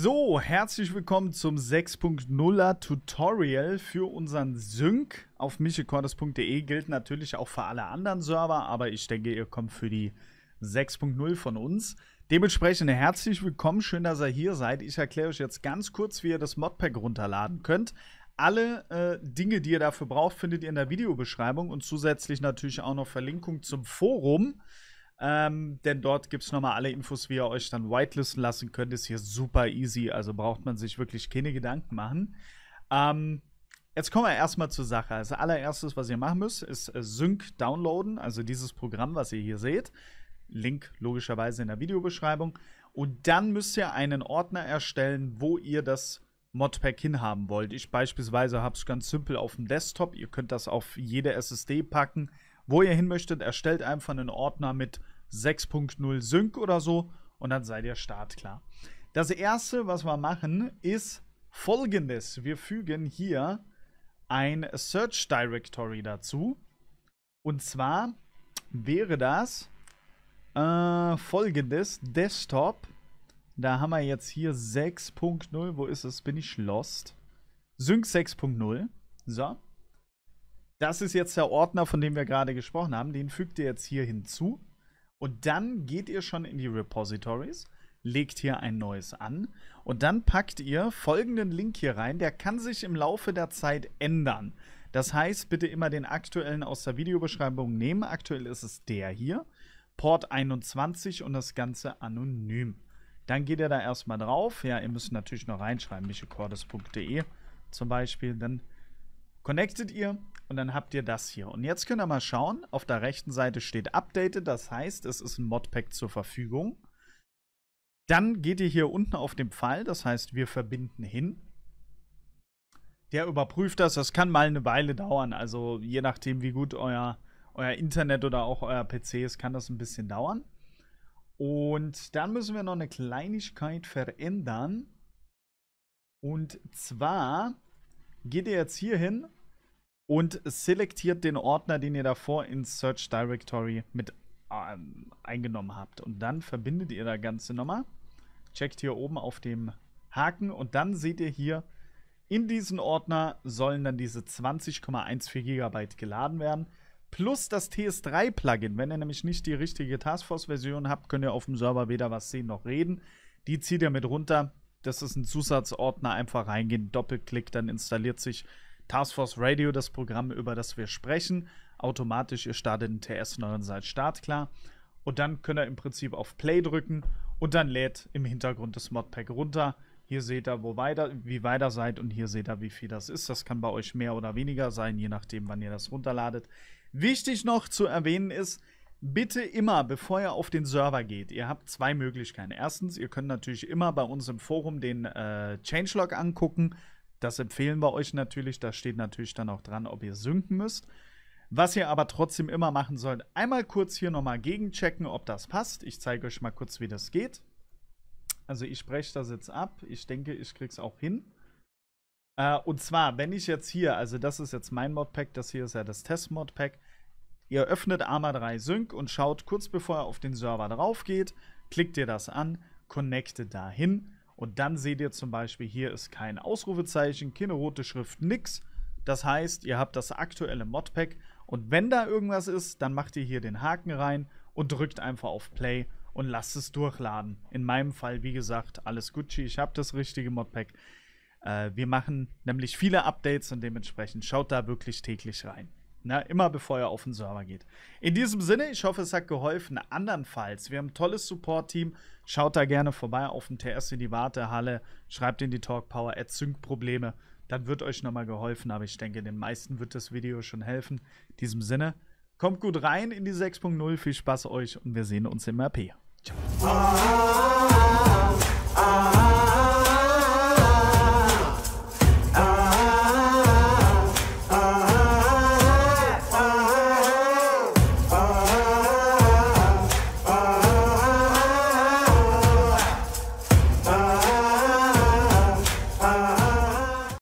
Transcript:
So, herzlich willkommen zum 6.0er Tutorial für unseren Sync. Auf michecordes.de gilt natürlich auch für alle anderen Server, aber ich denke, ihr kommt für die 6.0 von uns. Dementsprechend herzlich willkommen, schön, dass ihr hier seid. Ich erkläre euch jetzt ganz kurz, wie ihr das Modpack runterladen könnt. Alle äh, Dinge, die ihr dafür braucht, findet ihr in der Videobeschreibung und zusätzlich natürlich auch noch Verlinkung zum Forum. Ähm, denn dort gibt es nochmal alle Infos, wie ihr euch dann whitelisten lassen könnt. Ist hier super easy, also braucht man sich wirklich keine Gedanken machen. Ähm, jetzt kommen wir erstmal zur Sache. Als allererstes, was ihr machen müsst, ist äh, Sync downloaden, also dieses Programm, was ihr hier seht. Link logischerweise in der Videobeschreibung. Und dann müsst ihr einen Ordner erstellen, wo ihr das Modpack hinhaben wollt. Ich beispielsweise habe es ganz simpel auf dem Desktop. Ihr könnt das auf jede SSD packen wo ihr hin möchtet. Erstellt einfach einen Ordner mit 6.0 Sync oder so und dann seid ihr startklar. Das erste, was wir machen, ist folgendes. Wir fügen hier ein Search Directory dazu. Und zwar wäre das äh, folgendes: Desktop. Da haben wir jetzt hier 6.0. Wo ist es? Bin ich lost? Sync 6.0. So. Das ist jetzt der Ordner, von dem wir gerade gesprochen haben. Den fügt ihr jetzt hier hinzu. Und dann geht ihr schon in die Repositories, legt hier ein neues an und dann packt ihr folgenden Link hier rein. Der kann sich im Laufe der Zeit ändern. Das heißt, bitte immer den aktuellen aus der Videobeschreibung nehmen. Aktuell ist es der hier. Port 21 und das Ganze anonym. Dann geht ihr da erstmal drauf. Ja, ihr müsst natürlich noch reinschreiben, michelcordes.de zum Beispiel. Dann connectet ihr, und dann habt ihr das hier. Und jetzt könnt ihr mal schauen, auf der rechten Seite steht Updated, das heißt, es ist ein Modpack zur Verfügung. Dann geht ihr hier unten auf den Pfeil, das heißt, wir verbinden hin. Der überprüft das, das kann mal eine Weile dauern. Also je nachdem, wie gut euer, euer Internet oder auch euer PC ist, kann das ein bisschen dauern. Und dann müssen wir noch eine Kleinigkeit verändern. Und zwar geht ihr jetzt hier hin und selektiert den Ordner, den ihr davor in Search Directory mit ähm, eingenommen habt. Und dann verbindet ihr da ganze Nummer, checkt hier oben auf dem Haken und dann seht ihr hier, in diesen Ordner sollen dann diese 20,14 GB geladen werden. Plus das TS3-Plugin. Wenn ihr nämlich nicht die richtige Taskforce-Version habt, könnt ihr auf dem Server weder was sehen noch reden. Die zieht ihr mit runter. Das ist ein Zusatzordner. Einfach reingehen, Doppelklick, dann installiert sich Taskforce Radio, das Programm, über das wir sprechen. Automatisch, ihr startet den TS und dann seid startklar. Und dann könnt ihr im Prinzip auf Play drücken und dann lädt im Hintergrund das Modpack runter. Hier seht ihr, wo weiter, wie weit ihr seid und hier seht ihr, wie viel das ist. Das kann bei euch mehr oder weniger sein, je nachdem, wann ihr das runterladet. Wichtig noch zu erwähnen ist, bitte immer, bevor ihr auf den Server geht, ihr habt zwei Möglichkeiten. Erstens, ihr könnt natürlich immer bei uns im Forum den äh, Changelog angucken. Das empfehlen wir euch natürlich. Da steht natürlich dann auch dran, ob ihr synken müsst. Was ihr aber trotzdem immer machen sollt, einmal kurz hier nochmal gegenchecken, ob das passt. Ich zeige euch mal kurz, wie das geht. Also ich spreche das jetzt ab. Ich denke, ich krieg's auch hin. Äh, und zwar, wenn ich jetzt hier, also das ist jetzt mein Modpack, das hier ist ja das Test-Modpack. Ihr öffnet Arma 3 Sync und schaut kurz bevor ihr auf den Server drauf geht, klickt ihr das an, connectet dahin und dann seht ihr zum Beispiel, hier ist kein Ausrufezeichen, keine rote Schrift, nix. Das heißt, ihr habt das aktuelle Modpack und wenn da irgendwas ist, dann macht ihr hier den Haken rein und drückt einfach auf Play und lasst es durchladen. In meinem Fall, wie gesagt, alles Gucci, ich habe das richtige Modpack. Äh, wir machen nämlich viele Updates und dementsprechend schaut da wirklich täglich rein. Na, immer bevor ihr auf den Server geht. In diesem Sinne, ich hoffe, es hat geholfen. Andernfalls, wir haben ein tolles Support-Team. Schaut da gerne vorbei auf dem TS in die Wartehalle. Schreibt in die Talkpower, erzüngt Probleme. Dann wird euch nochmal geholfen. Aber ich denke, den meisten wird das Video schon helfen. In diesem Sinne, kommt gut rein in die 6.0. Viel Spaß euch und wir sehen uns im RP. Ciao.